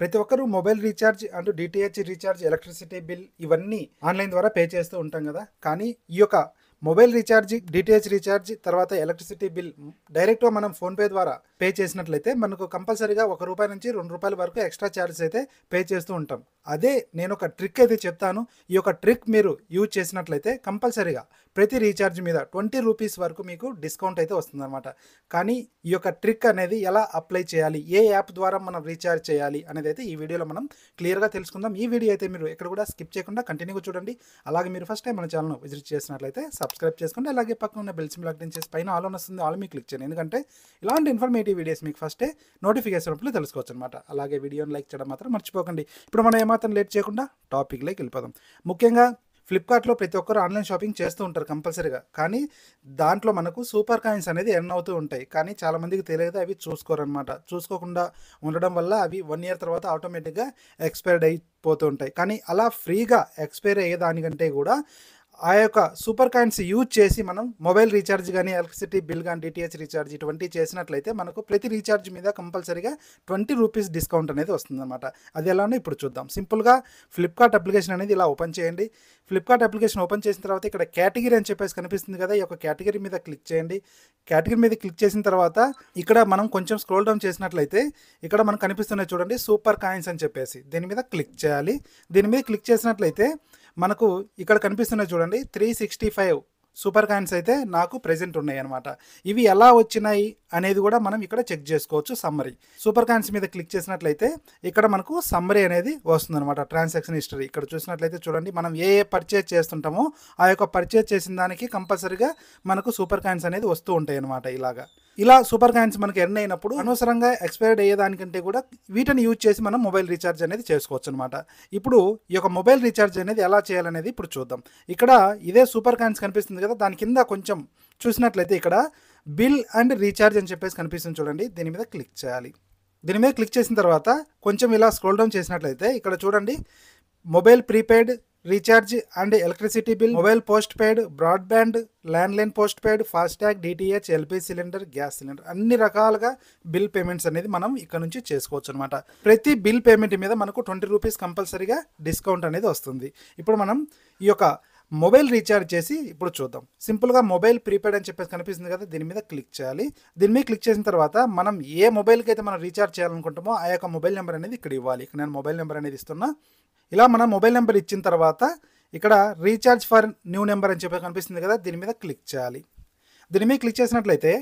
ప్రతి ఒక్కరూ mobile recharge and DTH recharge electricity bill ఇవన్నీ ఆన్లైన్ ద్వారా పే చేస్తూ ఉంటాం కదా కానీ ఈ యొక్క మొబైల్ రీఛార్జ్ డిటిహెచ్ రీఛార్జ్ తర్వాత ఎలక్ట్రిసిటీ బిల్ డైరెక్ట్గా మనం ఫోన్పే ద్వారా పే చేసినట్లయితే మనకు కంపల్సరీగా ఒక రూపాయి నుంచి రెండు రూపాయల వరకు ఎక్స్ట్రా ఛార్జెస్ అయితే పే చేస్తూ ఉంటాం అదే నేను ఒక ట్రిక్ అయితే చెప్తాను ఈ యొక్క ట్రిక్ మీరు యూజ్ చేసినట్లయితే కంపల్సరీగా ప్రతి రీఛార్జ్ మీద ట్వంటీ రూపీస్ వరకు మీకు డిస్కౌంట్ అయితే వస్తుందన్నమాట కానీ ఈ యొక్క ట్రిక్ అనేది ఎలా అప్లై చేయాలి ఏ యాప్ ద్వారా మనం రీఛార్జ్ చేయాలి అనేది అయితే ఈ వీడియోలో మనం క్లియర్గా తెలుసుకుందాం ఈ వీడియో అయితే మీరు ఎక్కడ కూడా స్కిప్ చేయకుండా కంటిన్యూగా చూడండి అలాగే మీరు ఫస్ట్ టైం మన ఛానల్ విజిట్ చేసినట్లయితే సబ్స్క్రైబ్ చేసుకోండి అలాగే పక్కన ఉన్న బెల్సిమ్ సిమ్ చేసి పైన ఆల్ వస్తుంది ఆల్ మీకు క్లిక్ చేయండి ఎందుకంటే ఇలాంటి ఇన్ఫర్మేటివ్ వీడియోస్ మీకు ఫస్టే నోటిఫికేషన్ రూపంలో తెలుసుకోవచ్చు అనమాట అలాగే వీడియోని లైక్ చేయడం మాత్రం మర్చిపోకండి ఇప్పుడు మనం ఏమాత్రం లేట్ చేయకుండా టాపిక్లోకి వెళ్ళిపోదాం ముఖ్యంగా ఫ్లిప్కార్ట్లో ప్రతి ఒక్కరు ఆన్లైన్ షాపింగ్ చేస్తూ ఉంటారు కంపల్సరీగా కానీ దాంట్లో మనకు సూపర్ కాయిన్స్ అనేది ఎర్న్ అవుతూ ఉంటాయి కానీ చాలామందికి తెలియదు అవి చూసుకోరనమాట చూసుకోకుండా ఉండడం వల్ల అవి వన్ ఇయర్ తర్వాత ఆటోమేటిక్గా ఎక్స్పైర్డ్ అయిపోతూ ఉంటాయి కానీ అలా ఫ్రీగా ఎక్స్పైర్ అయ్యేదానికంటే కూడా ఆ యొక్క సూపర్ కాయిన్స్ యూజ్ చేసి మనం మొబైల్ రీఛార్జ్ కానీ ఎలక్ట్రిసిటీ బిల్ కానీ డిటిహెచ్ రీఛార్జ్ ఇటువంటివి చేసినట్లయితే మనకు ప్రతి రీఛార్జ్ మీద కంపల్సరీగా ట్వంటీ రూపీస్ డిస్కౌంట్ అనేది వస్తుందన్నమాట అది ఎలానో ఇప్పుడు చూద్దాం సింపుల్గా ఫ్లిప్కార్ట్ అప్లికేషన్ అనేది ఇలా ఓపెన్ చేయండి ఫ్లిప్కార్ట్ అప్లికేషన్ ఓపెన్ చేసిన తర్వాత ఇక్కడ కేటగిరీ అని చెప్పేసి కనిపిస్తుంది కదా ఈ యొక్క కేటగిరీ మీద క్లిక్ చేయండి కేటగిరీ మీద క్లిక్ చేసిన తర్వాత ఇక్కడ మనం కొంచెం స్క్రోల్ డౌన్ చేసినట్లయితే ఇక్కడ మనకు కనిపిస్తున్నాయి చూడండి సూపర్ కాయిన్స్ అని చెప్పేసి దీని మీద క్లిక్ చేయాలి దీని మీద క్లిక్ చేసినట్లయితే మనకు ఇక్కడ కనిపిస్తున్న చూడండి three sixty five super coins అయితే నాకు ప్రెజెంట్ ఉన్నాయి అనమాట ఇవి ఎలా వచ్చినాయి అనేది కూడా మనం ఇక్కడ చెక్ చేసుకోవచ్చు సమ్మరీ సూపర్ కాయిన్స్ మీద క్లిక్ చేసినట్లయితే ఇక్కడ మనకు సమ్మరీ అనేది వస్తుంది అనమాట ట్రాన్సాక్షన్ హిస్టరీ ఇక్కడ చూసినట్లయితే చూడండి మనం ఏ ఏ పర్చేజ్ చేస్తుంటామో ఆ యొక్క పర్చేజ్ చేసిన దానికి కంపల్సరీగా మనకు సూపర్ కాయిన్స్ అనేది వస్తూ ఉంటాయి అనమాట ఇలాగా ఇలా సూపర్ కాయిన్స్ మనకి ఎర్న్ అయినప్పుడు అనవసరంగా ఎక్స్పైర్డ్ అయ్యేదానికంటే కూడా వీటిని యూజ్ చేసి మనం మొబైల్ రీఛార్జ్ అనేది చేసుకోవచ్చు అనమాట ఇప్పుడు ఈ యొక్క మొబైల్ రీఛార్జ్ అనేది ఎలా చేయాలనేది ఇప్పుడు చూద్దాం ఇక్కడ ఇదే సూపర్ కాయిన్స్ కనిపిస్తుంది కదా దాని కింద కొంచెం చూసినట్లయితే ఇక్కడ బిల్ అండ్ రీఛార్జ్ అని చెప్పేసి కనిపిస్తుంది చూడండి దీని మీద క్లిక్ చేయాలి దీని మీద క్లిక్ చేసిన తర్వాత కొంచెం ఇలా స్క్రోల్ డౌన్ చేసినట్లయితే ఇక్కడ చూడండి mobile prepaid recharge and electricity bill mobile postpaid broadband landline postpaid FASTag DTH LP cylinder gas cylinder అన్ని రకాలుగా బిల్ పేమెంట్స్ అనేది మనం ఇక్కడ నుంచి చేసుకోవచ్చు అనమాట ప్రతి బిల్ పేమెంట్ మీద మనకు ట్వంటీ రూపీస్ కంపల్సరీగా డిస్కౌంట్ అనేది వస్తుంది ఇప్పుడు మనం ఈ యొక్క మొబైల్ రీఛార్జ్ చేసి ఇప్పుడు చూద్దాం సింపుల్గా మొబైల్ ప్రీపెయిడ్ అని చెప్పేసి కనిపిస్తుంది కదా దీని మీద క్లిక్ చేయాలి దీని మీద క్లిక్ చేసిన తర్వాత మనం ఏ మొబైల్కి అయితే మనం రీఛార్జ్ చేయాలనుకుంటామో ఆ యొక్క మొబైల్ నెంబర్ అనేది ఇక్కడ ఇవ్వాలి ఇక్కడ నేను మొబైల్ నెంబర్ అనేది ఇస్తున్నా ఇలా మనం మొబైల్ నెంబర్ ఇచ్చిన తర్వాత ఇక్కడ రీఛార్జ్ ఫర్ న్యూ నెంబర్ అని చెప్పేసి కనిపిస్తుంది కదా దీని మీద క్లిక్ చేయాలి దీని మీద క్లిక్ చేసినట్లయితే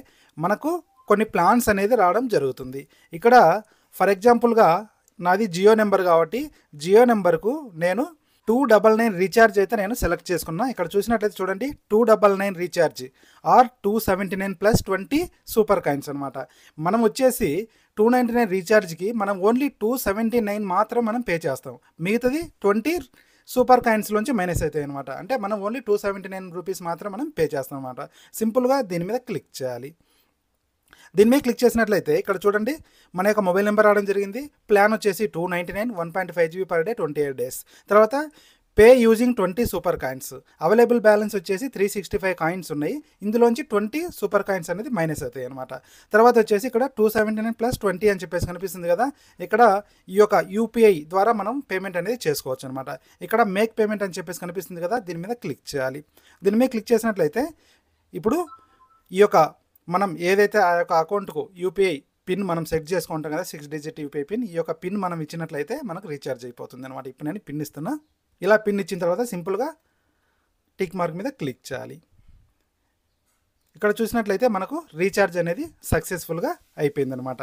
మనకు కొన్ని ప్లాన్స్ అనేది రావడం జరుగుతుంది ఇక్కడ ఫర్ ఎగ్జాంపుల్గా నాది జియో నెంబర్ కాబట్టి జియో నెంబర్కు నేను టూ డబల్ నైన్ రీఛార్జ్ అయితే నేను సెలెక్ట్ చేసుకున్నాను ఇక్కడ చూసినట్లయితే చూడండి two double nine recharge or two seventy nine plus twenty super coins అనమాట మనం వచ్చేసి టూ నైంటీ నైన్ రీఛార్జ్కి మనం ఓన్లీ టూ సెవెంటీ నైన్ మాత్రం మనం పే చేస్తాం మిగతాది ట్వంటీ సూపర్ కాయిన్స్లోంచి మైనస్ అవుతాయి అనమాట అంటే మనం only two seventy nine rupees మాత్రం మనం పే చేస్తాం అనమాట సింపుల్గా దీని మీద క్లిక్ చేయాలి దీని మీద క్లిక్ చేసినట్లయితే ఇక్కడ చూడండి మన యొక్క మొబైల్ నెంబర్ రావడం జరిగింది ప్లాన్ వచ్చేసి two ninety nine one point five GB per day twenty eight days తర్వాత pay using twenty super coins available balance వచ్చేసి త్రీ సిక్స్టీ ఫైవ్ కాయిన్స్ ఉన్నాయి ఇందులోంచి ట్వంటీ సూపర్ కాయిన్స్ అనేది మైనస్ అవుతాయి అనమాట తర్వాత వచ్చేసి ఇక్కడ two seventy nine plus twenty అని చెప్పేసి కనిపిస్తుంది కదా ఇక్కడ ఈ యొక్క యూపీఐ ద్వారా మనం పేమెంట్ అనేది చేసుకోవచ్చు అనమాట ఇక్కడ మేక్ పేమెంట్ అని చెప్పేసి కనిపిస్తుంది కదా దీని మీద క్లిక్ చేయాలి దీని మీద క్లిక్ చేసినట్లయితే ఇప్పుడు ఈ యొక్క మనం ఏదైతే ఆ యొక్క అకౌంట్కు యూపీఐ పిన్ మనం సెట్ చేసుకుంటాం కదా సిక్స్ డిజిట్ యూపీఐ పిన్ ఈ యొక్క పిన్ మనం ఇచ్చినట్లయితే మనకు రీఛార్జ్ అయిపోతుంది అనమాట ఇప్పుడు నేను పిన్ ఇస్తున్నా ఇలా పిన్ ఇచ్చిన తర్వాత సింపుల్గా టిక్ మార్క్ మీద క్లిక్ చేయాలి ఇక్కడ చూసినట్లయితే మనకు రీఛార్జ్ అనేది సక్సెస్ఫుల్గా అయిపోయిందనమాట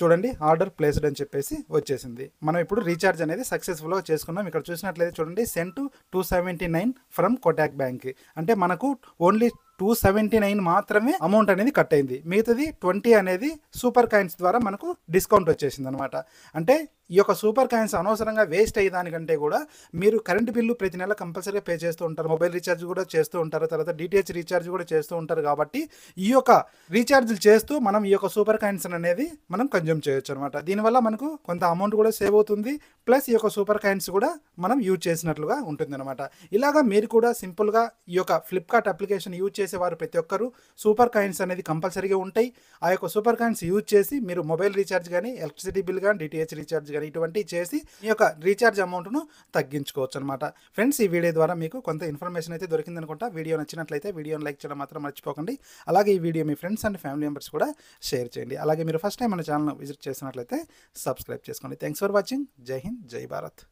చూడండి ఆర్డర్ ప్లేస్డ్ అని చెప్పేసి వచ్చేసింది మనం ఇప్పుడు రీఛార్జ్ అనేది సక్సెస్ఫుల్గా చేసుకున్నాం ఇక్కడ చూసినట్లయితే చూడండి sent two seventy nine from Kotak bank అంటే మనకు ఓన్లీ టూ సెవెంటీ నైన్ మాత్రమే అమౌంట్ అనేది కట్ అయింది మిగతాది ట్వంటీ అనేది సూపర్ కాయిన్స్ ద్వారా మనకు డిస్కౌంట్ వచ్చేసింది అనమాట అంటే ఈ యొక్క సూపర్ కాయిన్స్ అనవసరంగా వేస్ట్ అయ్యే దానికంటే కూడా మీరు కరెంట్ బిల్లు ప్రతి నెల కంపల్సరీగా పే చేస్తూ ఉంటారు మొబైల్ రీఛార్జ్ కూడా చేస్తూ ఉంటారు తర్వాత డిటిహెచ్ రీఛార్జ్ కూడా చేస్తూ ఉంటారు కాబట్టి ఈ యొక్క రీఛార్జ్లు చేస్తూ మనం ఈ యొక్క సూపర్ కాయిన్స్ అనేది మనం కన్జ్యూమ్ చేయొచ్చు అనమాట దీనివల్ల మనకు కొంత అమౌంట్ కూడా సేవ్ అవుతుంది ప్లస్ ఈ యొక్క సూపర్ కాయిన్స్ కూడా మనం యూజ్ చేసినట్లుగా ఉంటుంది అనమాట ఇలాగా మీరు కూడా సింపుల్గా ఈ యొక్క ఫ్లిప్కార్ట్ అప్లికేషన్ యూజ్ చేసేవారు ప్రతి ఒక్కరు సూపర్ కాయిన్స్ అనేది కంపల్సరీగా ఉంటాయి ఆ యొక్క సూపర్ కాయిన్స్ యూజ్ చేసి మీరు మొబైల్ రీఛార్జ్ కానీ ఎలక్ట్రిసిటీ బిల్ కానీ డిటిహెచ్ రీఛార్జ్ కానీ ఇటువంటివి చేసి మీ యొక్క రీఛార్జ్ అమౌంట్ను తగ్గించుకోవచ్చు అనమాట ఫ్రెండ్స్ ఈ వీడియో ద్వారా మీకు కొంత ఇన్ఫర్మేషన్ అయితే దొరికింది అనుకుంటా వీడియో నచ్చినట్లయితే వీడియోని లైక్ చేయడం మాత్రం మర్చిపోకండి అలాగే ఈ వీడియో మీ ఫ్రెండ్స్ అండ్ ఫ్యామిలీ మెంబర్స్ కూడా షేర్ చేయండి అలాగే మీరు ఫస్ట్ టైం మన ఛానల్ విజిట్ చేసినట్లయితే సబ్స్క్రైబ్ చేసుకోండి థ్యాంక్స్ ఫర్ వాచింగ్ జై హింద్ జై భారత్